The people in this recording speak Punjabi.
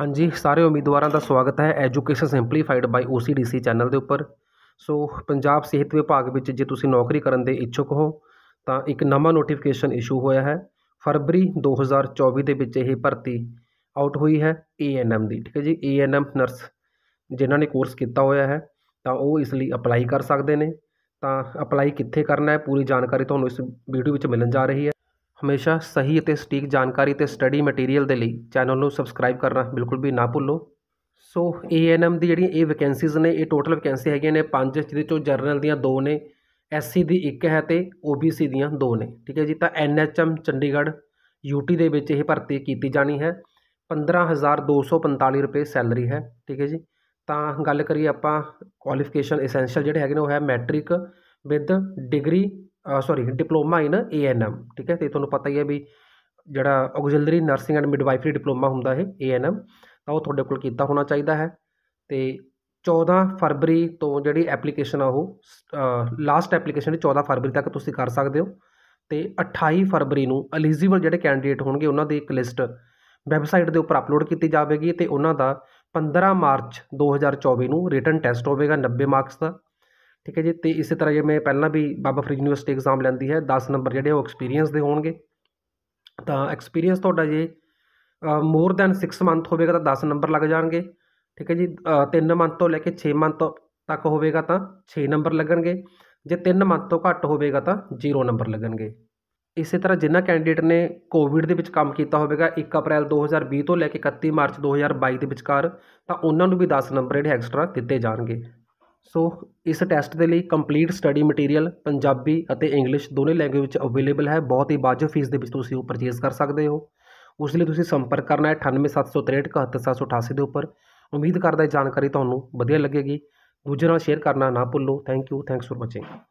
ਹਾਂਜੀ ਸਾਰੇ ਉਮੀਦਵਾਰਾਂ ਦਾ ਸਵਾਗਤ ਹੈ education simplified by OCDC channel ਦੇ ਉੱਪਰ ਸੋ ਪੰਜਾਬ ਸਿਹਤ ਵਿਭਾਗ ਵਿੱਚ ਜੇ ਤੁਸੀਂ ਨੌਕਰੀ ਕਰਨ ਦੇ ਇੱਛੁਕ ਹੋ ਤਾਂ ਇੱਕ ਨਵਾਂ ਨੋਟੀਫਿਕੇਸ਼ਨ ਇਸ਼ੂ ਹੋਇਆ ਹੈ ਫਰਵਰੀ 2024 ਦੇ ਵਿੱਚ ਇਹ ਭਰਤੀ ਆਊਟ ਹੋਈ ਹੈ ਏਐਨਐਮ ਦੀ ਠੀਕ ਹੈ ਜੀ ਏਐਨਐਮ ਨਰਸ ਜਿਨ੍ਹਾਂ ਨੇ ਕੋਰਸ ਕੀਤਾ ਹੋਇਆ ਹੈ ਤਾਂ ਉਹ ਇਸ ਲਈ ਅਪਲਾਈ ਕਰ ਸਕਦੇ ਨੇ ਤਾਂ ਅਪਲਾਈ ਕਿੱਥੇ ਕਰਨਾ ਹੈ ਪੂਰੀ ਜਾਣਕਾਰੀ ਤੁਹਾਨੂੰ ਇਸ ਵੀਡੀਓ ਵਿੱਚ ਮਿਲਣ ਜਾ ਰਹੀ ਹੈ ਹਮੇਸ਼ਾ ਸਹੀ ਅਤੇ ਸਟੀਕ ਜਾਣਕਾਰੀ ਤੇ ਸਟੱਡੀ ਮਟੀਰੀਅਲ ਦੇ ਲਈ ਚੈਨਲ ਨੂੰ ਸਬਸਕ੍ਰਾਈਬ ਕਰਨਾ ਬਿਲਕੁਲ ਵੀ ਨਾ ਭੁੱਲੋ ਸੋ ਏਐਨਐਮ ਦੀ ਜਿਹੜੀਆਂ ਇਹ ਵੈਕੈਂਸੀਜ਼ ਨੇ ਇਹ ਟੋਟਲ ਵੈਕੈਂਸੀ ਹੈਗੀਆਂ ਨੇ ਪੰਜ ਜਿਹਦੇ ਚੋਂ ਜਰਨਲ ਦੀਆਂ ਦੋ ਨੇ ਐਸਸੀ ਦੀ ਇੱਕ ਹੈ ਤੇ ਓਬੀਸੀ ਦੀਆਂ ਦੋ ਨੇ ਠੀਕ ਹੈ ਜੀ ਤਾਂ ਐਨਐਚਐਮ ਚੰਡੀਗੜ੍ਹ ਯੂਟੀ ਦੇ ਵਿੱਚ ਇਹ ਭਰਤੀ ਕੀਤੀ ਜਾਣੀ ਹੈ 15245 ਰੁਪਏ ਸੈਲਰੀ ਹੈ ਠੀਕ ਹੈ ਜੀ ਤਾਂ ਗੱਲ ਕਰੀਏ ਆਪਾਂ ਕੁਆਲੀਫਿਕੇਸ਼ਨ ਐਸੈਂਸ਼ੀਅਲ ਜਿਹੜੇ ਹੈਗੇ ਨੇ ਉਹ ਹੈ matric with degree sorry diploma in ANM ਠੀਕ ਹੈ ਤੇ ਤੁਹਾਨੂੰ ਪਤਾ ਹੀ ਹੈ ਵੀ ਜਿਹੜਾ auxiliary nursing and midwifery diploma ਹੁੰਦਾ ਹੈ ਏਐਨਐਮ ਤਾਂ ਉਹ ਤੁਹਾਡੇ ਕੋਲ ਕੀਤਾ ਹੋਣਾ ਚਾਹੀਦਾ ਹੈ ਤੇ 14 ਫਰਵਰੀ ਤੋਂ ਜਿਹੜੀ ਐਪਲੀਕੇਸ਼ਨ ਆ ਉਹ ਲਾਸਟ ਐਪਲੀਕੇਸ਼ਨ 14 ਫਰਵਰੀ ਤੱਕ ਤੁਸੀਂ ਕਰ ਸਕਦੇ ਹੋ ਤੇ 28 ਫਰਵਰੀ ਨੂੰ ਐਲੀਜੀਬਲ ਜਿਹੜੇ ਕੈਂਡੀਡੇਟ ਹੋਣਗੇ ਉਹਨਾਂ ਦੀ ਇੱਕ ਲਿਸਟ ਵੈਬਸਾਈਟ ਦੇ ਉੱਪਰ ਅਪਲੋਡ ਕੀਤੀ ਜਾਵੇਗੀ ਤੇ ਉਹਨਾਂ ਦਾ 15 ਮਾਰਚ 2024 ਨੂੰ ਰਿਟਨ ਟੈਸਟ ਹੋਵੇਗਾ 90 ਮਾਰਕਸ ਦਾ ਠੀਕ ਹੈ ਜੀ ਤੇ ਇਸੇ ਤਰ੍ਹਾਂ ਜੇ ਮੈਂ ਪਹਿਲਾਂ ਵੀ ਬਾਬਾ ਫਰੀਦ ਯੂਨੀਵਰਸਿਟੀ ਐਗਜ਼ਾਮ ਲੈਂਦੀ ਹੈ 10 ਨੰਬਰ ਜਿਹੜੇ ਉਹ ਐਕਸਪੀਰੀਅੰਸ ਦੇ ਹੋਣਗੇ ਤਾਂ ਐਕਸਪੀਰੀਅੰਸ ਤੁਹਾਡਾ ਜੇ ਮੋਰ ਦੈਨ 6 ਮੰਥ ਹੋਵੇਗਾ ਤਾਂ 10 ਨੰਬਰ ਲੱਗ ਜਾਣਗੇ ਠੀਕ ਹੈ ਜੀ 3 ਮੰਥ ਤੋਂ ਲੈ ਕੇ 6 ਮੰਥ ਤੱਕ ਹੋਵੇਗਾ ਤਾਂ 6 ਨੰਬਰ ਲੱਗਣਗੇ ਜੇ 3 ਮੰਥ ਤੋਂ ਘੱਟ ਹੋਵੇਗਾ ਤਾਂ 0 ਨੰਬਰ ਲੱਗਣਗੇ ਇਸੇ ਤਰ੍ਹਾਂ ਜਿਨ੍ਹਾਂ ਕੈਂਡੀਡੇਟ ਨੇ ਕੋਵਿਡ ਦੇ ਵਿੱਚ ਕੰਮ ਕੀਤਾ ਹੋਵੇਗਾ 1 ਅਪ੍ਰੈਲ 2020 ਤੋਂ ਲੈ ਕੇ 31 ਮਾਰਚ 2022 ਦੇ ਵਿਚਕਾਰ ਤਾਂ ਉਹਨਾਂ ਨੂੰ ਵੀ 10 ਨੰਬਰ ਜਿਹੜੇ ਐਕਸਟਰਾ ਦਿੱਤੇ ਜਾਣਗੇ ਸੋ ਇਸ ਟੈਸਟ ਦੇ ਲਈ ਕੰਪਲੀਟ ਸਟੱਡੀ ਮਟੀਰੀਅਲ ਪੰਜਾਬੀ ਅਤੇ ਇੰਗਲਿਸ਼ ਦੋਨੇ ਲੈਂਗੁਏਜ ਵਿੱਚ ਅਵੇਲੇਬਲ ਹੈ ਬਹੁਤ ਹੀ ਵਾਜਬ ਫੀਸ ਦੇ ਵਿੱਚ ਤੁਸੀਂ ਉਹ ਪਰਚੇਸ ਕਰ ਸਕਦੇ ਹੋ ਉਸ ਲਈ ਤੁਸੀਂ ਸੰਪਰਕ ਕਰਨਾ ਹੈ 9876371788 ਦੇ ਉੱਪਰ ਉਮੀਦ ਕਰਦਾ ਜਾਣਕਾਰੀ ਤੁਹਾਨੂੰ ਵਧੀਆ ਲੱਗੇਗੀ ਦੂਜੇ ਨਾਲ ਸ਼ੇਅਰ ਕਰਨਾ ਨਾ ਭੁੱਲੋ thank you thanks for watching